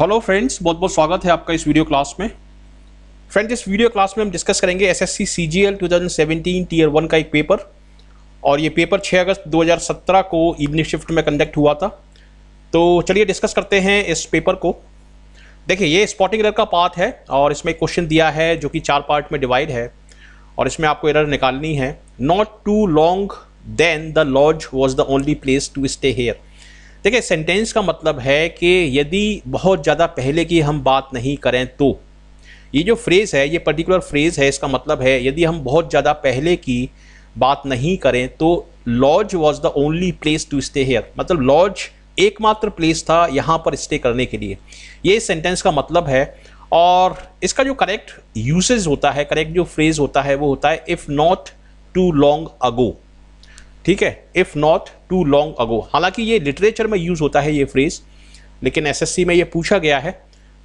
hello friends बहुत बहुत स्वागत है आपका इस वीडियो क्लास में फ्रेंड्स इस वीडियो क्लास में हम डिस्कस करेंगे एसएससी सीजीएल 2017 टीयर वन का एक पेपर और ये पेपर 6 अगस्त 2017 को इवनिंग शिफ्ट में कंडक्ट हुआ था तो चलिए डिस्कस करते हैं इस पेपर को देखिए ये स्पॉटिंग एरर का पाथ है और इसमें क्वेश्चन दिया है जो कि चार पार्ट में डिवाइड है और इसमें आपको एरर निकालनी है not too long then the lodge was the only place to stay here देखिए सेंटेंस का मतलब है कि यदि बहुत ज़्यादा पहले की हम बात नहीं करें तो ये जो फ्रेज़ है ये पर्टिकुलर फ्रेज़ है इसका मतलब है यदि हम बहुत ज़्यादा पहले की बात नहीं करें तो lodge was the only place to stay here मतलब लॉज एकमात्र प्लेस था यहाँ पर स्टे करने के लिए ये सेंटेंस का मतलब है और इसका जो करेक्ट यूसेज होता है करेक्ट जो फ्रेज़ होता है वो होता है if not too long ago ठीक है if not too long ago हालांकि ये लिटरेचर में यूज़ होता है ये फ्रेज़ लेकिन एसएससी में ये पूछा गया है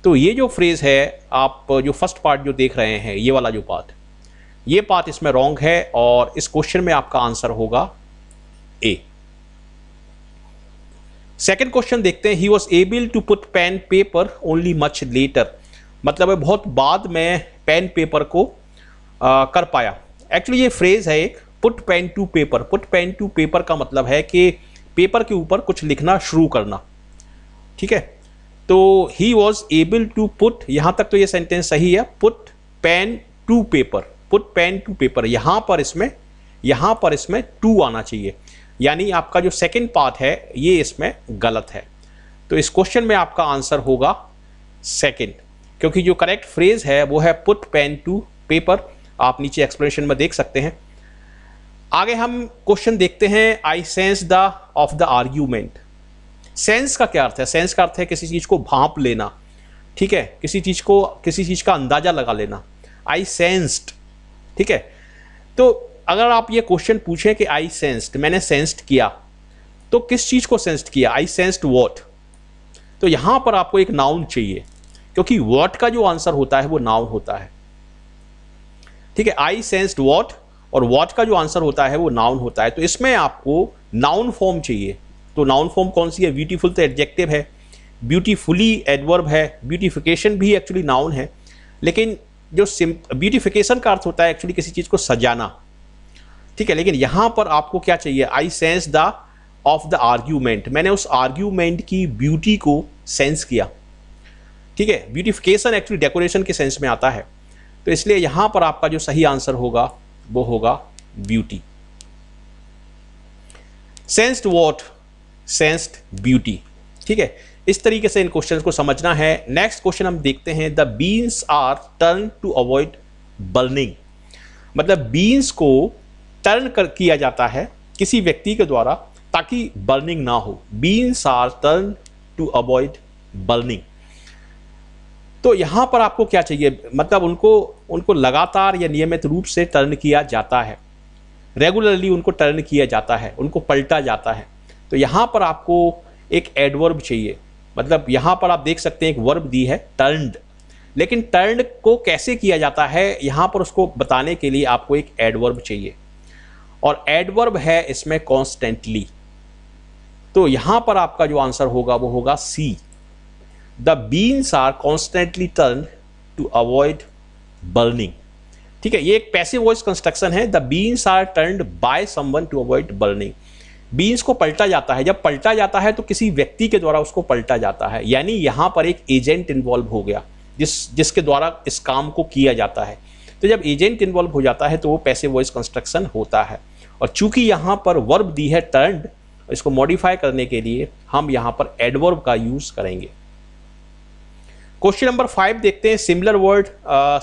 तो ये जो फ्रेज़ है आप जो फर्स्ट पार्ट जो देख रहे हैं ये वाला जो पार्ट ये पार्ट इसमें रॉन्ग है और इस क्वेश्चन में आपका आंसर होगा ए सेकेंड क्वेश्चन देखते हैं he was able to put pen paper only much later मतलब बहुत बाद में पेन पेपर को आ, कर पाया एक्चुअली ये फ्रेज़ है एक put pen to paper put pen to paper का मतलब है कि पेपर के ऊपर कुछ लिखना शुरू करना ठीक है तो he was able to put यहाँ तक तो ये सेंटेंस सही है put pen to paper put pen to paper यहाँ पर इसमें यहाँ पर इसमें टू आना चाहिए यानी आपका जो सेकेंड पार्ट है ये इसमें गलत है तो इस क्वेश्चन में आपका आंसर होगा सेकेंड क्योंकि जो करेक्ट फ्रेज है वो है पुट पेन टू पेपर आप नीचे एक्सप्लेनेशन में देख सकते हैं आगे हम क्वेश्चन देखते हैं I sense the of the argument sense का क्या अर्थ है सेंस का अर्थ है किसी चीज़ को भाप लेना ठीक है किसी चीज़ को किसी चीज़ का अंदाज़ा लगा लेना आई सेंस्ड ठीक है तो अगर आप ये क्वेश्चन पूछें कि आई सेंस्ड मैंने सेंस्ड किया तो किस चीज़ को सेंस्ड किया आई सेंस्ड वॉट तो यहां पर आपको एक नाउन चाहिए क्योंकि वॉट का जो आंसर होता है वो नाउन होता है ठीक है आई सेंस्ड वॉट और वॉच का जो आंसर होता है वो नाउन होता है तो इसमें आपको नाउन फॉर्म चाहिए तो नाउन फॉर्म कौन सी है ब्यूटीफुल तो एडजेक्टिव है ब्यूटीफुली एडवर्ब है ब्यूटिफिकेशन भी एक्चुअली नाउन है लेकिन जो सिम ब्यूटिफिकेशन का अर्थ होता है एक्चुअली किसी चीज़ को सजाना ठीक है लेकिन यहाँ पर आपको क्या चाहिए I sense the of the argument मैंने उस आर्ग्यूमेंट की ब्यूटी को सेंस किया ठीक है ब्यूटिफिकेशन एक्चुअली डेकोरेशन के सेंस में आता है तो इसलिए यहाँ पर आपका जो सही आंसर होगा वो होगा beauty sensed what sensed beauty ठीक है इस तरीके से इन क्वेश्चन को समझना है नेक्स्ट क्वेश्चन हम देखते हैं the beans are turn to avoid burning मतलब बीन्स को टर्न कर किया जाता है किसी व्यक्ति के द्वारा ताकि बर्निंग ना हो beans are turn to avoid burning तो यहाँ पर आपको क्या चाहिए मतलब उनको उनको लगातार या नियमित रूप से टर्न किया जाता है रेगुलरली उनको टर्न किया जाता है उनको पलटा जाता है तो यहाँ पर आपको एक एडवर्ब चाहिए मतलब यहाँ पर आप देख सकते हैं एक वर्ब दी है टर्नड लेकिन टर्न को कैसे किया जाता है यहाँ पर उसको बताने के लिए आपको एक एडवर्ब चाहिए और एडवर्ब है इसमें कॉन्स्टेंटली तो यहाँ पर आपका जो आंसर होगा वो होगा C the beans are constantly turn to avoid burning ठीक है ये एक पैसिव वॉइस कंस्ट्रक्शन है the beans are turn by someone to avoid burning beans को पलटा जाता है जब पलटा जाता है तो किसी व्यक्ति के द्वारा उसको पलटा जाता है यानी यहाँ पर एक एजेंट इन्वॉल्व हो गया जिस जिसके द्वारा इस काम को किया जाता है तो जब एजेंट इन्वॉल्व हो जाता है तो वो पैसिव वॉइस कंस्ट्रक्शन होता है और चूंकि यहाँ पर वर्ब दी है टर्न इसको मॉडिफाई करने के लिए हम यहाँ पर एडवर्ब का यूज़ करेंगे क्वेश्चन नंबर फाइव देखते हैं सिमिलर वर्ड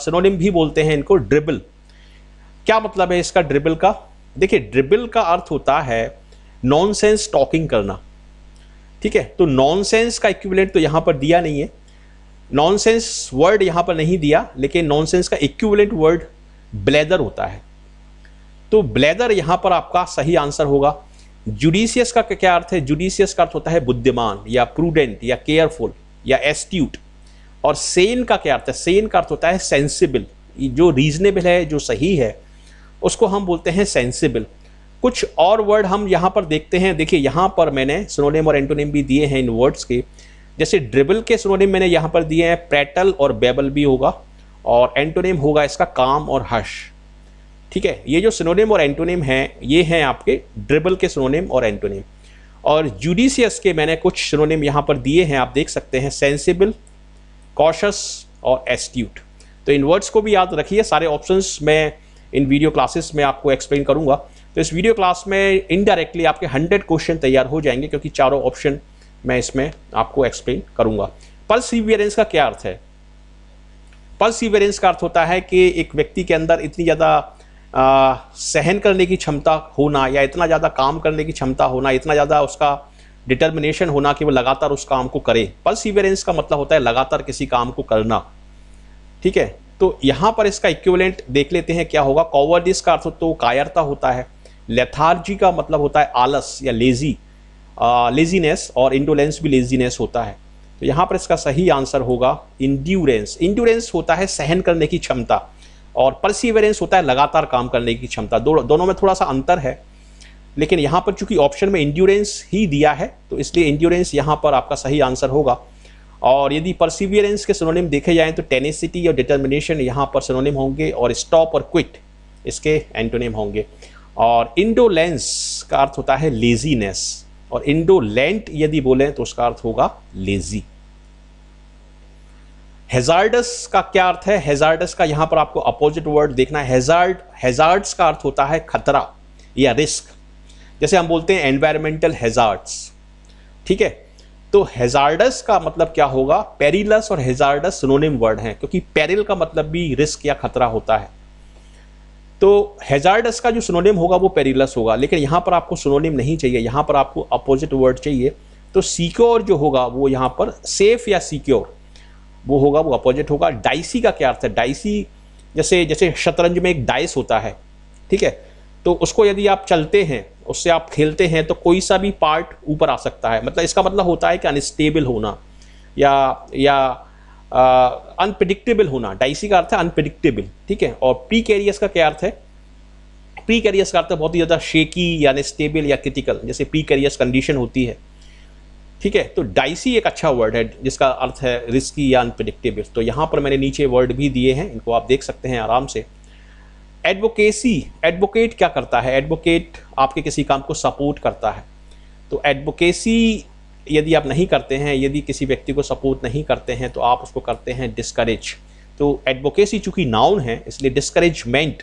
सिनोनिम भी बोलते हैं इनको ड्रिबल क्या मतलब है इसका ड्रिबल का देखिए ड्रिबल का अर्थ होता है नॉनसेंस टॉकिंग करना ठीक है तो नॉनसेंस का इक्विवेलेंट तो यहां पर दिया नहीं है नॉनसेंस वर्ड यहां पर नहीं दिया लेकिन नॉनसेंस का इक्विवेलेंट वर्ड ब्लेदर होता है तो ब्लेदर यहां पर आपका सही आंसर होगा जुडिशियस का क्या अर्थ है जुडिशियस का अर्थ होता है बुद्धिमान या प्रूडेंट या केयरफुल या एस्ट्यूट और सेन का क्या अर्थ है सेन का अर्थ होता है सेंसिबल जो रीजनेबल है जो सही है उसको हम बोलते हैं सेंसिबल कुछ और वर्ड हम यहाँ पर देखते हैं देखिए यहाँ पर मैंने सोनोनेम और एंटोनेम भी दिए हैं इन वर्ड्स के जैसे ड्रिबल के सोनोनेम मैंने यहाँ पर दिए हैं प्रेटल और बेबल भी होगा और एंटोनेम होगा इसका काम और हश ठीक है ये जो सिनोनेम और एंटोनेम हैं ये हैं आपके ड्रिबल के सिनोनिम और एंटोनेम और जुडिशियस के मैंने कुछ सिनोनेम यहाँ पर दिए हैं आप देख सकते हैं सेंसिबल कॉशस और एस्ट्यूट तो इन वर्ड्स को भी याद रखिए सारे ऑप्शंस मैं इन वीडियो क्लासेस में आपको एक्सप्लेन करूंगा तो इस वीडियो क्लास में इनडायरेक्टली आपके 100 क्वेश्चन तैयार हो जाएंगे क्योंकि चारों ऑप्शन मैं इसमें आपको एक्सप्लेन करूंगा पल्सिवियरेंस का क्या अर्थ है पल्सिवियरेंस का अर्थ होता है कि एक व्यक्ति के अंदर इतनी ज़्यादा सहन करने की क्षमता होना या इतना ज़्यादा काम करने की क्षमता होना इतना ज़्यादा उसका डिटर्मिनेशन होना कि वो लगातार उस काम को करे परसिवेरेंस का मतलब होता है लगातार किसी काम को करना ठीक है तो यहाँ पर इसका इक्विवेलेंट देख लेते हैं क्या होगा कॉवर्डिस का अर्थ तो कायरता होता है लेथार्जी का मतलब होता है आलस या लेजी लेजीनेस और इंडोलेंस भी लेजीनेस होता है तो यहाँ पर इसका सही आंसर होगा इंड्यूरेंस इंड्यूरेंस होता है सहन करने की क्षमता और परसिवेरेंस होता है लगातार काम करने की क्षमता दो, दोनों में थोड़ा सा अंतर है लेकिन यहाँ पर चूंकि ऑप्शन में इंड्योरेंस ही दिया है तो इसलिए इंड्योरेंस यहाँ पर आपका सही आंसर होगा और यदि परसिवियरेंस के सिनोनिम देखे जाएँ तो टेनिसिटी और डिटर्मिनेशन यहाँ पर सिनोनिम होंगे और स्टॉप और क्विट इसके एंटोनिम होंगे और इंडोलेंस का अर्थ होता है लेजीनेस और इंडोलेंट यदि बोलें तो उसका अर्थ होगा लेजी हेजार्डस का क्या अर्थ है हेजार्डस का यहां पर आपको अपोजिट वर्ड देखना है हेजार्ड हेजार्ड्स का अर्थ होता है खतरा या रिस्क जैसे हम बोलते हैं एनवायरमेंटल हेजार्ड्स ठीक है तो हेजार्डस का मतलब क्या होगा पेरिलस और हेजार्डस सिनोनिम वर्ड हैं क्योंकि पेरिल का मतलब भी रिस्क या खतरा होता है तो हेजार्डस का जो सिनोनिम होगा वो पेरिलस होगा लेकिन यहाँ पर आपको सिनोनिम नहीं चाहिए यहाँ पर आपको अपोजिट वर्ड चाहिए तो सिक्योर जो होगा वो यहाँ पर सेफ या सिक्योर वो होगा वो अपोजिट होगा डाइसी का क्या अर्थ है डाइसी जैसे जैसे शतरंज में एक डाइस होता है ठीक है तो उसको यदि आप चलते हैं उससे आप खेलते हैं तो कोई सा भी पार्ट ऊपर आ सकता है मतलब इसका मतलब होता है कि अनस्टेबल होना या या अनप्रडिक्टेबल होना डाइसी का अर्थ है अनप्रडिक्टेबल ठीक है और प्री कैरियस का क्या अर्थ है प्री कैरियस का अर्थ है बहुत ही ज़्यादा शेकी या अनस्टेबल या क्रिटिकल जैसे प्री कैरियस कंडीशन होती है ठीक है तो डाइसी एक अच्छा वर्ड है जिसका अर्थ है रिस्की या अनप्रडिक्टेबल तो यहाँ पर मैंने नीचे वर्ड भी दिए हैं इनको आप देख सकते हैं आराम से एडवोकेसी एडवोकेट क्या करता है एडवोकेट आपके किसी काम को सपोर्ट करता है तो एडवोकेसी यदि आप नहीं करते हैं यदि किसी व्यक्ति को सपोर्ट नहीं करते हैं तो आप उसको करते हैं डिस्करेज तो एडवोकेसी चूंकि नाउन है इसलिए डिस्करेजमेंट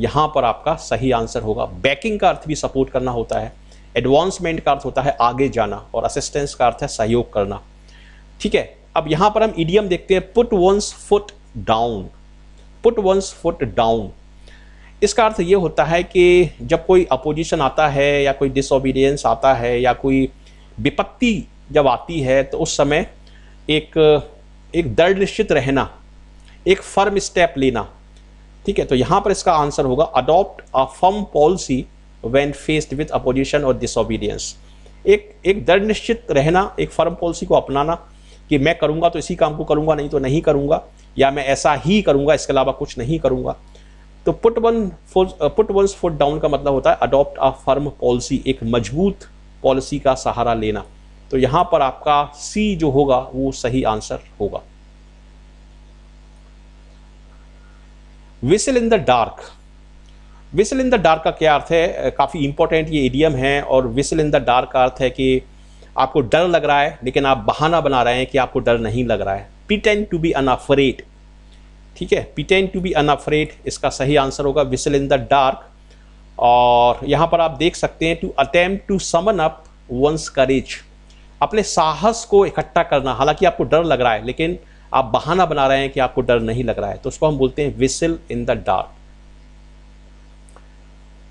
यहाँ पर आपका सही आंसर होगा बैकिंग का अर्थ भी सपोर्ट करना होता है एडवांसमेंट का अर्थ होता है आगे जाना और असिस्टेंस का अर्थ है सहयोग करना ठीक है अब यहाँ पर हम ईडियम देखते हैं put one's foot down put one's foot down इसका अर्थ ये होता है कि जब कोई अपोजिशन आता है या कोई डिसोबीडियंस आता है या कोई विपत्ति जब आती है तो उस समय एक एक दृढ़ निश्चित रहना एक फर्म स्टेप लेना ठीक है तो यहाँ पर इसका आंसर होगा adopt a firm policy when faced with opposition और डिसोबीडियंस एक एक दृढ़ निश्चित रहना एक फर्म पॉलिसी को अपनाना कि मैं करूँगा तो इसी काम को करूँगा नहीं तो नहीं करूँगा या मैं ऐसा ही करूँगा इसके अलावा कुछ नहीं करूँगा तो put one four put one's foot down का मतलब होता है अडॉप्ट अ फर्म पॉलिसी एक मजबूत पॉलिसी का सहारा लेना तो यहां पर आपका सी जो होगा वो सही आंसर होगा whistle in the dark whistle in the dark का क्या अर्थ है uh, काफ़ी इंपॉर्टेंट ये एडियम है और विसल इन द डार्क का अर्थ है कि आपको डर लग रहा है लेकिन आप बहाना बना रहे हैं कि आपको डर नहीं लग रहा है पी टेन टू बी अन ठीक है पिटेन टू बी अनअफ्रेड इसका सही आंसर होगा विसल इन द डार्क और यहाँ पर आप देख सकते हैं to attempt to summon up one's courage अपने साहस को इकट्ठा करना हालांकि आपको डर लग रहा है लेकिन आप बहाना बना रहे हैं कि आपको डर नहीं लग रहा है तो उसको हम बोलते हैं विसल इन द डार्क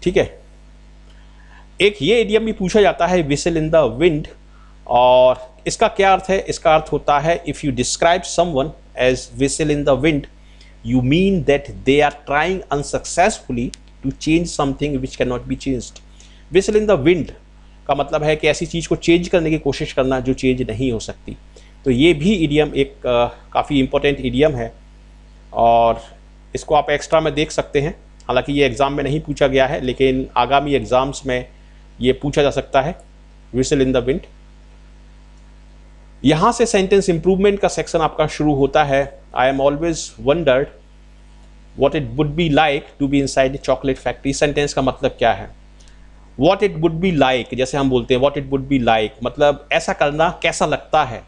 ठीक है एक ये एडियम भी पूछा जाता है विसल इन द विंड और इसका क्या अर्थ है इसका अर्थ होता है if you describe someone as whistle in the wind you mean that they are trying unsuccessfully to change something which cannot be changed whistle in the wind का मतलब है कि ऐसी चीज़ को चेंज करने की कोशिश करना जो चेंज नहीं हो सकती तो ये भी इडियम एक काफ़ी इम्पोर्टेंट इडियम है और इसको आप एक्स्ट्रा में देख सकते हैं हालांकि ये एग्ज़ाम में नहीं पूछा गया है लेकिन आगामी एग्ज़ाम्स में ये पूछा जा सकता है विसल इन द विंड यहाँ से सेंटेंस इंप्रूवमेंट का सेक्शन आपका शुरू होता है I am always wondered what it would be like to be inside chocolate factory sentence का मतलब क्या है what it would be like जैसे हम बोलते हैं what it would be like मतलब ऐसा करना कैसा लगता है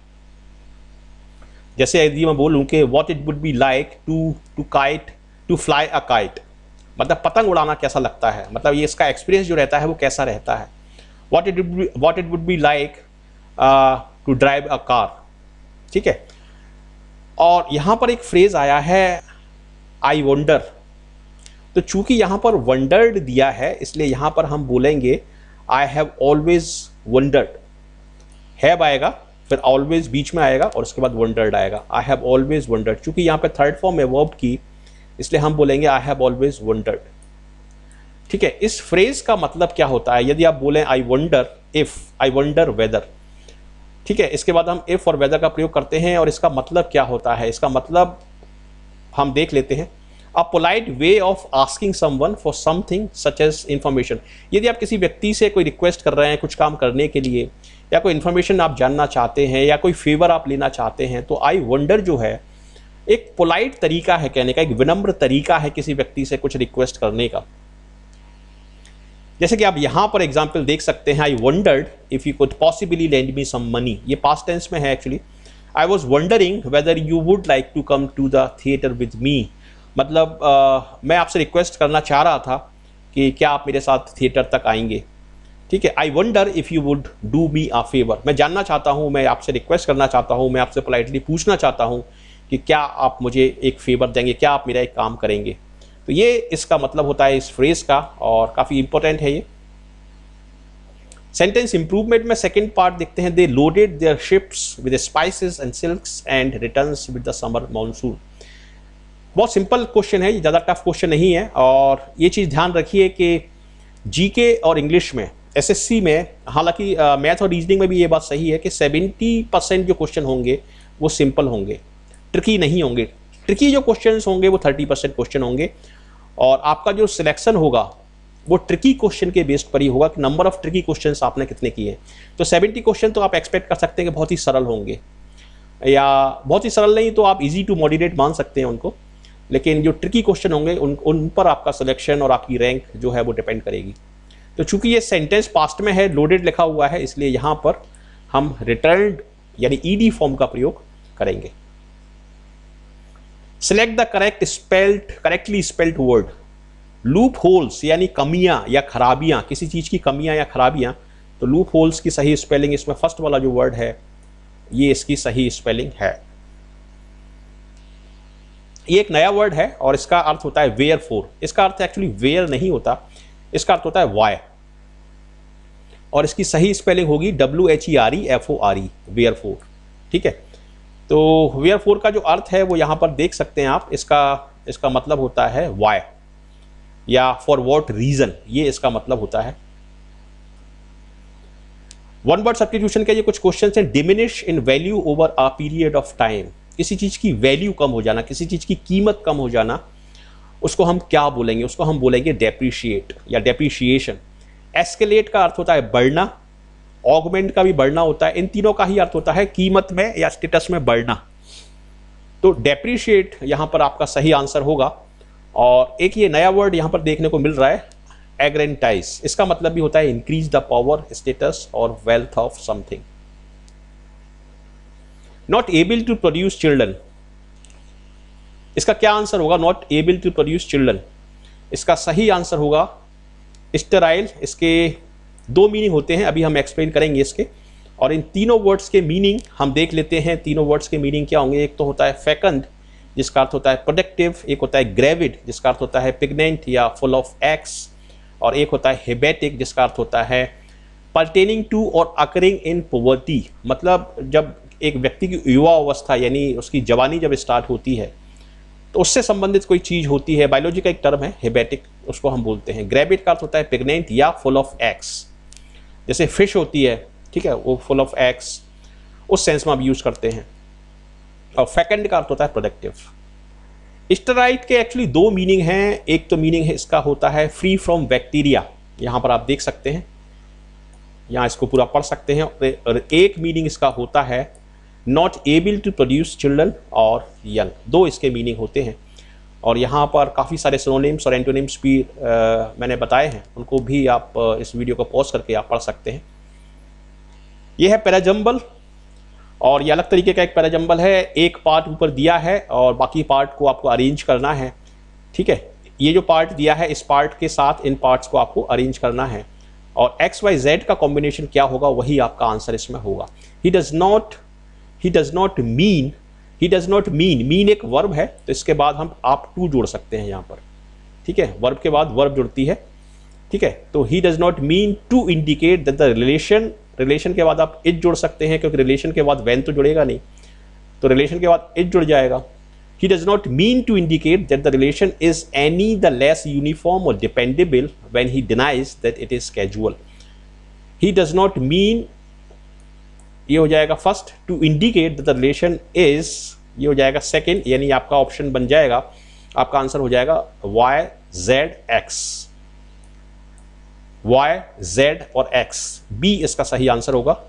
जैसे यदि मैं बोलूँ कि what it would be like to to kite to fly a kite मतलब पतंग उड़ाना कैसा लगता है मतलब ये इसका एक्सपीरियंस जो रहता है वो कैसा रहता है what it what it would be like to drive a car ठीक है और यहां पर एक फ्रेज़ आया है आई वंडर तो चूंकि यहां पर वंडर्ड दिया है इसलिए यहां पर हम बोलेंगे I have always wondered have आएगा फिर ऑलवेज बीच में आएगा और उसके बाद वंडर्ड आएगा आई हैव ऑलवेज वंडर्ड चूंकि यहाँ पे थर्ड फॉर्म है वर्ब की इसलिए हम बोलेंगे आई हैव ऑलवेज वंडर्ड ठीक है इस फ्रेज का मतलब क्या होता है यदि आप बोलें I wonder if I wonder whether ठीक है इसके बाद हम ए फॉर वेदर का प्रयोग करते हैं और इसका मतलब क्या होता है इसका मतलब हम देख लेते हैं a polite way of asking someone for something such as information यदि आप किसी व्यक्ति से कोई रिक्वेस्ट कर रहे हैं कुछ काम करने के लिए या कोई इन्फॉर्मेशन आप जानना चाहते हैं या कोई फेवर आप लेना चाहते हैं तो आई वंडर जो है एक पोलाइट तरीका है कहने का एक विनम्र तरीका है किसी व्यक्ति से कुछ रिक्वेस्ट करने का जैसे कि आप यहाँ पर एग्जाम्पल देख सकते हैं I wondered if you could possibly lend me some money ये पास टेंस में है actually I was wondering whether you would like to come to the theatre with me मतलब आ, मैं आपसे रिक्वेस्ट करना चाह रहा था कि क्या आप मेरे साथ थिएटर तक आएंगे ठीक है I wonder if you would do me a favour मैं जानना चाहता हूँ मैं आपसे रिक्वेस्ट करना चाहता हूँ मैं आपसे पोलाइटली पूछना चाहता हूँ कि क्या आप मुझे एक फेवर देंगे क्या आप मेरा एक काम करेंगे तो ये इसका मतलब होता है इस फ्रेज का और काफ़ी इंपॉर्टेंट है ये सेंटेंस इंप्रूवमेंट में सेकेंड पार्ट देखते हैं they loaded their ships with spices and silks and return with the summer monsoon बहुत सिंपल क्वेश्चन है ये ज़्यादा टफ क्वेश्चन नहीं है और ये चीज़ ध्यान रखिए कि जीके और इंग्लिश में एसएससी में हालांकि मैथ और रीजनिंग में भी ये बात सही है कि 70 परसेंट जो क्वेश्चन होंगे वो सिंपल होंगे ट्रिकी नहीं होंगे ट्रिकी जो क्वेश्चन होंगे वो थर्टी परसेंट क्वेश्चन होंगे और आपका जो सिलेक्शन होगा वो ट्रिकी क्वेश्चन के बेस्ड पर ही होगा कि नंबर ऑफ ट्रिकी क्वेश्चन आपने कितने किए हैं तो सेवेंटी क्वेश्चन तो आप एक्सपेक्ट कर सकते हैं कि बहुत ही सरल होंगे या बहुत ही सरल नहीं तो आप इजी टू मॉडिनेट मान सकते हैं उनको लेकिन जो ट्रिकी क्वेश्चन होंगे उन उन पर आपका सिलेक्शन और आपकी रैंक जो है वो डिपेंड करेगी तो चूंकि ये सेंटेंस पास्ट में है लोडेड लिखा हुआ है इसलिए यहाँ पर हम रिटर्न यानी ईडी फॉर्म का प्रयोग करेंगे select the correct spelt correctly spelt word loopholes यानी कमियाँ या खराबियाँ किसी चीज़ की कमियाँ या खराबियाँ तो लूप होल्स की सही स्पेलिंग इसमें फर्स्ट वाला जो वर्ड है ये इसकी सही स्पेलिंग है ये एक नया वर्ड है और इसका अर्थ होता है वेयर फोर इसका अर्थ एक्चुअली वेयर नहीं होता इसका अर्थ होता है वाय और इसकी सही स्पेलिंग होगी W H E R E F O R E wherefore ठीक है तो वेयर फोर का जो अर्थ है वो यहाँ पर देख सकते हैं आप इसका इसका मतलब होता है वाई या फॉर वॉट रीज़न ये इसका मतलब होता है वन वर्ड सब्सटीट्यूशन के ये कुछ क्वेश्चन हैं diminish in value over a period of time किसी चीज़ की वैल्यू कम हो जाना किसी चीज़ की कीमत कम हो जाना उसको हम क्या बोलेंगे उसको हम बोलेंगे डेप्रीशिएट या डेप्रीशिएशन एस्केलेट का अर्थ होता है बढ़ना ऑगमेंट का भी बढ़ना होता है इन तीनों का ही अर्थ होता है कीमत में या स्टेटस में बढ़ना तो डेप्रीशिएट यहां पर आपका सही आंसर होगा और एक ये नया वर्ड यहां पर देखने को मिल रहा है एग्रेंटाइज इसका मतलब भी होता है इंक्रीज द पावर स्टेटस और wealth of something not able to produce children इसका क्या आंसर होगा not able to produce children इसका सही आंसर होगा स्टेराइल इसके दो मीनिंग होते हैं अभी हम एक्सप्लेन करेंगे इसके और इन तीनों वर्ड्स के मीनिंग हम देख लेते हैं तीनों वर्ड्स के मीनिंग क्या होंगे एक तो होता है फैकंड जिसका अर्थ होता है प्रोडक्टिव एक होता है ग्रेविड जिसका अर्थ होता है पिगनेंट या फुल ऑफ एक्स और एक होता है हेबेटिक जिसका अर्थ होता है पर्टेनिंग टू और अकरिंग इन पोवर्टी मतलब जब एक व्यक्ति की युवा अवस्था यानी उसकी जवानी जब स्टार्ट होती है तो उससे संबंधित कोई चीज़ होती है बायोलॉजी का एक टर्म है हेबेटिक उसको हम बोलते हैं ग्रेविड का अर्थ होता है पिगनेंट या फुल ऑफ एक्स जैसे फिश होती है ठीक है वो फुल ऑफ एक्स उस सेंस में आप यूज़ करते हैं और फैकेंड का अर्थ होता है प्रोडक्टिव स्टेराइट के एक्चुअली दो मीनिंग हैं एक तो मीनिंग है इसका होता है फ्री फ्रॉम बैक्टीरिया यहाँ पर आप देख सकते हैं यहाँ इसको पूरा पढ़ सकते हैं और एक मीनिंग इसका होता है not able to produce children और यंग दो इसके मीनिंग होते हैं और यहाँ पर काफ़ी सारे सोनोनिम्स और एंटोनिम्स भी आ, मैंने बताए हैं उनको भी आप इस वीडियो को पॉज करके आप पढ़ सकते हैं यह है पैराजम्बल और ये अलग तरीके का एक पैराजम्बल है एक पार्ट ऊपर दिया है और बाकी पार्ट को आपको अरेंज करना है ठीक है ये जो पार्ट दिया है इस पार्ट के साथ इन पार्ट्स को आपको अरेंज करना है और एक्स वाई जेड का कॉम्बिनेशन क्या होगा वही आपका आंसर इसमें होगा he does not he does not mean he does not mean mean एक वर्ब है तो इसके बाद हम आप टू जोड़ सकते हैं यहाँ पर ठीक है वर्ब के बाद वर्ब जुड़ती है ठीक है तो he does not mean to indicate the relation relation के बाद आप इज जोड़ सकते हैं क्योंकि रिलेशन के बाद वैन तो जुड़ेगा नहीं तो रिलेशन के बाद इज जुड़ जाएगा he does not mean to indicate that the relation is any the less uniform or dependable when he denies that it is casual he does not mean ये हो जाएगा first to indicate the relation is ये हो जाएगा second यानी आपका option बन जाएगा आपका आंसर हो जाएगा Y Z X Y Z और एक्स बी इसका सही आंसर होगा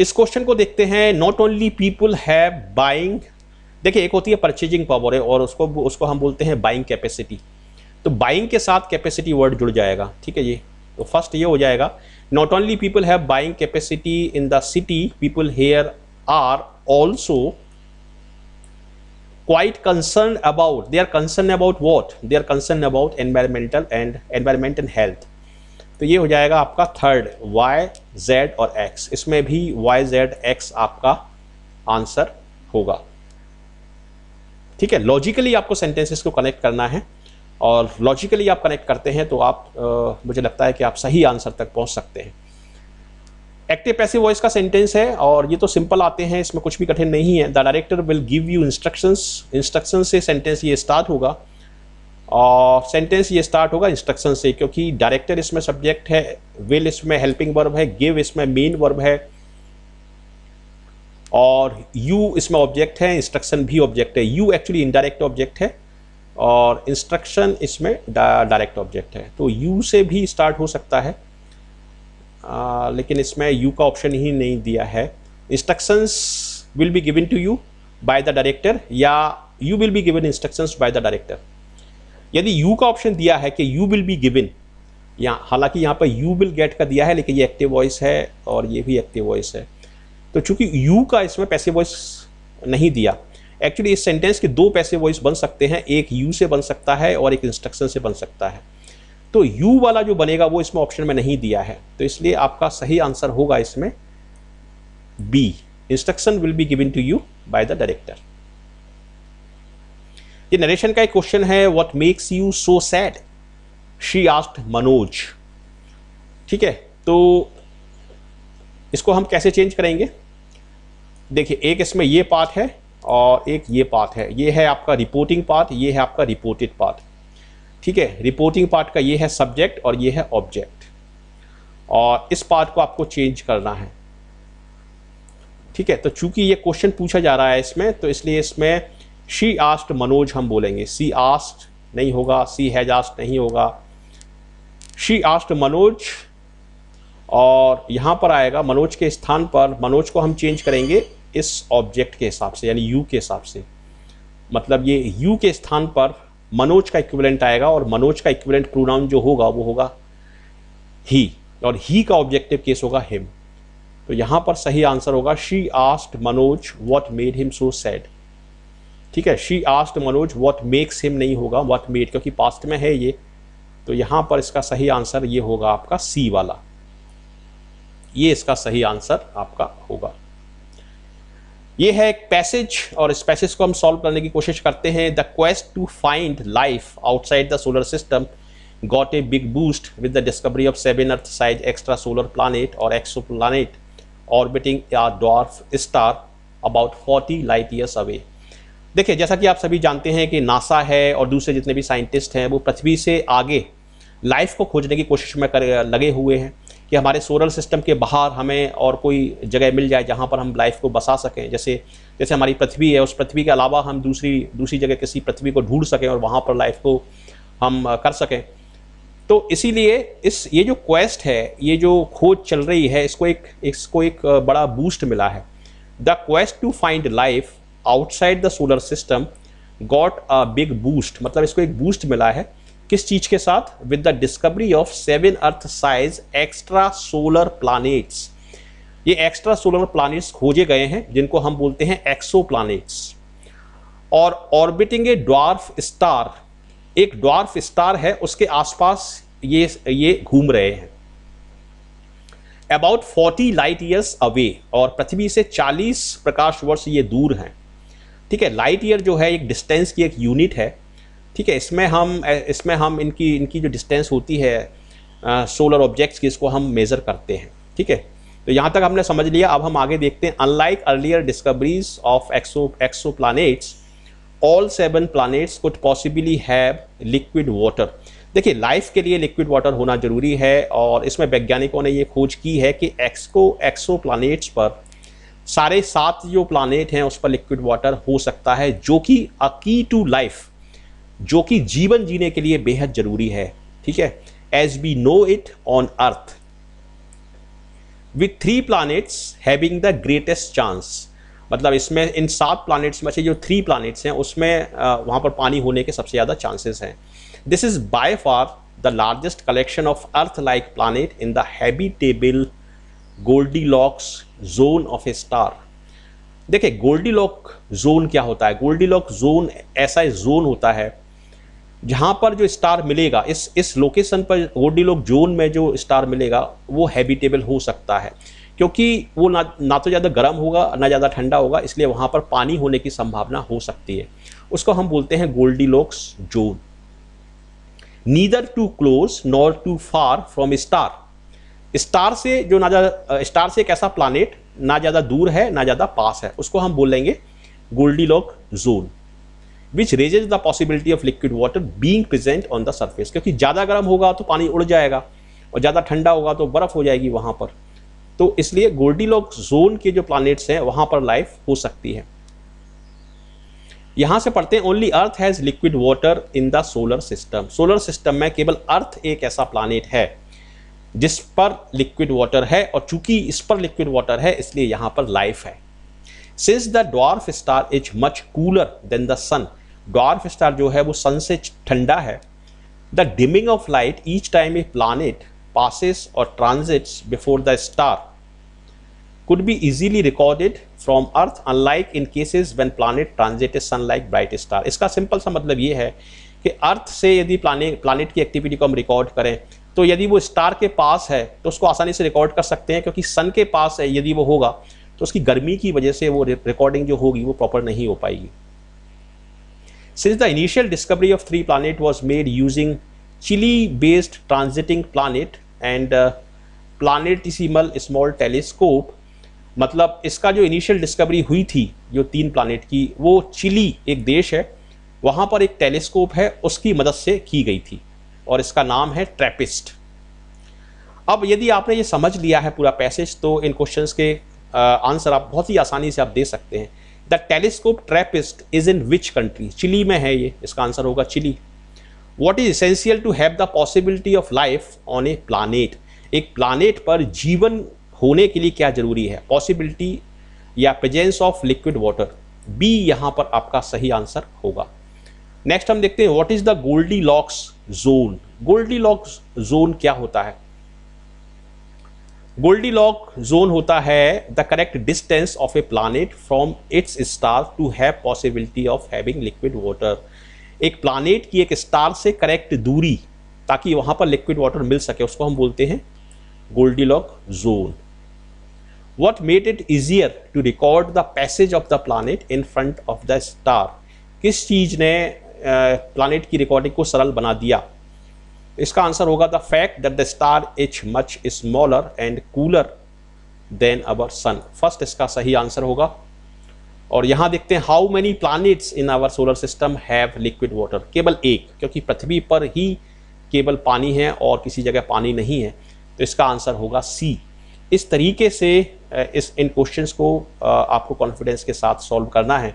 इस क्वेश्चन को देखते हैं not only people have buying देखिए एक होती है परचेजिंग पावर है और उसको उसको हम बोलते हैं बाइंग कैपेसिटी तो बाइंग के साथ कैपेसिटी वर्ड जुड़ जाएगा ठीक है जी तो फर्स्ट ये हो जाएगा not only people have buying capacity in the city people here are also quite concerned about they are concerned about what they are concerned about environmental and environment and health तो ये हो जाएगा आपका third y, z और x इसमें भी y, z, x आपका answer होगा ठीक है लॉजिकली आपको सेंटेंसेस को कनेक्ट करना है और लॉजिकली आप कनेक्ट करते हैं तो आप आ, मुझे लगता है कि आप सही आंसर तक पहुंच सकते हैं एक्टिव पैसिव वॉइस का सेंटेंस है और ये तो सिंपल आते हैं इसमें कुछ भी कठिन नहीं है the director will give you instructions instructions से सेंटेंस ये स्टार्ट होगा और सेंटेंस ये स्टार्ट होगा इंस्ट्रक्शन से क्योंकि डायरेक्टर इसमें सब्जेक्ट है विल इसमें हेल्पिंग वर्ब है गिव इसमें मेन वर्ब है और यू इसमें ऑब्जेक्ट है इंस्ट्रक्शन भी ऑब्जेक्ट है यू एक्चुअली इनडायरेक्ट ऑब्जेक्ट है और इंस्ट्रक्शन इसमें डायरेक्ट ऑब्जेक्ट है तो यू से भी स्टार्ट हो सकता है आ, लेकिन इसमें यू का ऑप्शन ही नहीं दिया है instructions will be given to you by the director या you will be given instructions by the director यदि यू का ऑप्शन दिया है कि यू विल बी गिवन या हालांकि यहाँ पर यू विल गेट का दिया है लेकिन ये एक्टिव वॉइस है और ये भी एक्टिव वॉइस है तो चूंकि यू का इसमें पैसे वॉइस नहीं दिया एक्चुअली इस सेंटेंस के दो पैसे वॉइस बन सकते हैं एक यू से बन सकता है और एक इंस्ट्रक्शन से बन सकता है तो यू वाला जो बनेगा वो इसमें ऑप्शन में नहीं दिया है तो इसलिए आपका सही आंसर होगा इसमें B instruction will be given to you by the director ये नरेशन का एक क्वेश्चन है what makes you so sad she asked Manoj ठीक है तो इसको हम कैसे चेंज करेंगे देखिए एक इसमें ये पार्ट है और एक ये पाथ है ये है आपका रिपोर्टिंग पाथ ये है आपका रिपोर्टेड पाथ ठीक है रिपोर्टिंग पार्ट का ये है सब्जेक्ट और ये है ऑब्जेक्ट और इस पार्ट को आपको चेंज करना है ठीक है तो चूंकि ये क्वेश्चन पूछा जा रहा है इसमें तो इसलिए इसमें शी आस्ट मनोज हम बोलेंगे सी आस्ट नहीं होगा सी हैज आस्ट नहीं होगा शी आस्ट मनोज और यहाँ पर आएगा मनोज के स्थान पर मनोज को हम चेंज करेंगे इस ऑब्जेक्ट के हिसाब से यानी यू के हिसाब से मतलब ये यू के स्थान पर मनोज का इक्विवेलेंट आएगा और मनोज का इक्विवेलेंट प्रोनाउन जो होगा वो होगा ही और ही का ऑब्जेक्टिव केस होगा हिम तो यहां पर सही आंसर होगा she asked Manoj what made him so sad ठीक है she asked Manoj what makes him नहीं होगा वॉट मेड क्योंकि पास्ट में है ये तो यहां पर इसका सही आंसर ये होगा आपका सी वाला ये इसका सही आंसर आपका होगा ये है एक पैसेज और इस पैसेज को हम सॉल्व करने की कोशिश करते हैं the quest to find life outside the solar system got a big boost with the discovery of seven earth size extrasolar planet और एक्सो प्लानट ऑर्बिटिंग या dwarf star about forty light years away देखिए जैसा कि आप सभी जानते हैं कि नासा है और दूसरे जितने भी साइंटिस्ट हैं वो पृथ्वी से आगे लाइफ को खोजने की कोशिश में कर लगे हुए हैं कि हमारे सोलर सिस्टम के बाहर हमें और कोई जगह मिल जाए जहाँ पर हम लाइफ को बसा सकें जैसे जैसे हमारी पृथ्वी है उस पृथ्वी के अलावा हम दूसरी दूसरी जगह किसी पृथ्वी को ढूंढ सकें और वहाँ पर लाइफ को हम कर सकें तो इसीलिए इस ये जो क्वेस्ट है ये जो खोज चल रही है इसको एक इसको एक बड़ा बूस्ट मिला है the quest to find life outside the solar system got a big boost मतलब इसको एक बूस्ट मिला है किस चीज के साथ with the discovery of seven earth size extrasolar planets ये एक्स्ट्रा सोलर प्लानिट्स खोजे गए हैं जिनको हम बोलते हैं एक्सो प्लानिट्स और ऑर्बिटिंग ए ड्वार्फ स्टार एक ड्वार्फ स्टार है उसके आसपास ये ये घूम रहे हैं अबाउट 40 लाइट ईयर्स अवे और पृथ्वी से 40 प्रकाश वर्ष ये दूर हैं ठीक है लाइट ईयर जो है एक डिस्टेंस की एक यूनिट है ठीक है इसमें हम इसमें हम इनकी इनकी जो डिस्टेंस होती है सोलर ऑब्जेक्ट्स की इसको हम मेज़र करते हैं ठीक है तो यहाँ तक हमने समझ लिया अब हम आगे देखते हैं unlike earlier discoveries of exo exoplanets all seven planets could possibly have liquid water देखिए लाइफ के लिए लिक्विड वाटर होना ज़रूरी है और इसमें वैज्ञानिकों ने ये खोज की है कि एक्सको एक्सो प्लानट्स पर सारे सात जो प्लानट हैं उस पर लिक्विड वाटर हो सकता है जो कि अ की टू लाइफ जो कि जीवन जीने के लिए बेहद जरूरी है ठीक है as we know it on earth with three planets having the greatest chance मतलब इसमें इन सात प्लानिट्स में से जो थ्री प्लानिट्स हैं उसमें वहां वहाँ पर पानी होने के सबसे ज़्यादा चांसेस हैं this is by far the largest collection of earth like planet in the habitable Goldilocks zone of a star देखिए गोल्डी लॉक जोन क्या होता है गोल्डी लॉक जोन ऐसा जोन होता है जहाँ पर जो स्टार मिलेगा इस इस लोकेशन पर लोग जोन में जो स्टार मिलेगा वो हैबिटेबल हो सकता है क्योंकि वो ना ना तो ज़्यादा गर्म होगा ना ज़्यादा ठंडा होगा इसलिए वहाँ पर पानी होने की संभावना हो सकती है उसको हम बोलते हैं goldie Goldilocks zone neither too close nor too far from star star से जो ना ज़्यादा स्टार से एक ऐसा प्लानट ना ज़्यादा दूर है ना ज़्यादा पास है उसको हम बोलेंगे lock zone which raises the possibility of liquid water being present on the surface क्योंकि ज़्यादा गर्म होगा तो पानी उड़ जाएगा और ज़्यादा ठंडा होगा तो बर्फ़ हो जाएगी वहाँ पर तो इसलिए गोल्डी लॉक जोन के जो प्लानट्स हैं वहाँ पर लाइफ हो सकती है यहाँ से पढ़ते हैं only earth has liquid water in the solar system solar system में केवल अर्थ एक ऐसा प्लानट है जिस पर लिक्विड वाटर है और चूंकि इस पर लिक्विड वाटर है इसलिए यहाँ पर लाइफ है since the dwarf star is much cooler than the sun dwarf star जो है वो सन से ठंडा है the dimming of light each time a planet passes or transit before the star could be easily recorded from earth unlike in cases when planet transit is sun like bright star इसका simple सा मतलब ये है कि अर्थ से यदि planet planet की activity को हम रिकॉर्ड करें तो यदि वो स्टार के पास है तो उसको आसानी से रिकॉर्ड कर सकते हैं क्योंकि सन के पास है यदि वो होगा तो उसकी गर्मी की वजह से वो रिकॉर्डिंग जो होगी वो प्रॉपर नहीं हो पाएगी Since the initial discovery of three planet was made using Chile-based transiting planet and uh, planetesimal small telescope, मतलब इसका जो इनिशियल डिस्कवरी हुई थी जो तीन प्लानट की वो चिली एक देश है वहाँ पर एक टेलीस्कोप है उसकी मदद से की गई थी और इसका नाम है ट्रैपिस्ट अब यदि आपने ये समझ लिया है पूरा पैसेज तो इन क्वेश्चंस के आंसर uh, आप बहुत ही आसानी से आप दे सकते हैं the telescope Trappist is in which country Chile में है ये इसका आंसर होगा Chile what is essential to have the possibility of life on a planet एक प्लानट पर जीवन होने के लिए क्या जरूरी है पॉसिबिलिटी या presence of liquid water B यहां पर आपका सही आंसर होगा नेक्स्ट हम देखते हैं what is the Goldilocks zone Goldilocks zone क्या होता है गोल्डी लॉक जोन होता है the correct distance of a planet from its star to have possibility of having liquid water एक प्लानट की एक स्टार से करेक्ट दूरी ताकि वहां पर लिक्विड वाटर मिल सके उसको हम बोलते हैं Goldilocks zone what made it easier to record the passage of the planet in front of the star किस चीज़ ने प्लानट की रिकॉर्डिंग को सरल बना दिया इसका आंसर होगा the fact that the star is much smaller and cooler than our sun first इसका सही आंसर होगा और यहाँ देखते हैं how many planets in our solar system have liquid water केवल एक क्योंकि पृथ्वी पर ही केवल पानी है और किसी जगह पानी नहीं है तो इसका आंसर होगा सी इस तरीके से इस इन क्वेश्चंस को आपको कॉन्फिडेंस के साथ सॉल्व करना है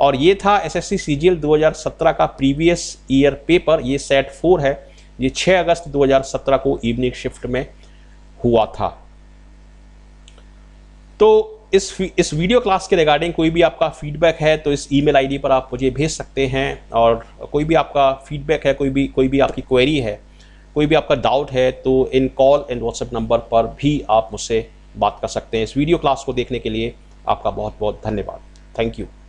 और ये था एसएससी सीजीएल 2017 का प्रीवियस ईयर पेपर ये सेट फोर है ये 6 अगस्त 2017 को इवनिंग शिफ्ट में हुआ था तो इस इस वीडियो क्लास के रिगार्डिंग कोई भी आपका फीडबैक है तो इस ईमेल आईडी पर आप मुझे भेज सकते हैं और कोई भी आपका फीडबैक है कोई भी कोई भी आपकी क्वेरी है कोई भी आपका डाउट है तो इन कॉल एंड व्हाट्सएप नंबर पर भी आप मुझसे बात कर सकते हैं इस वीडियो क्लास को देखने के लिए आपका बहुत बहुत धन्यवाद थैंक यू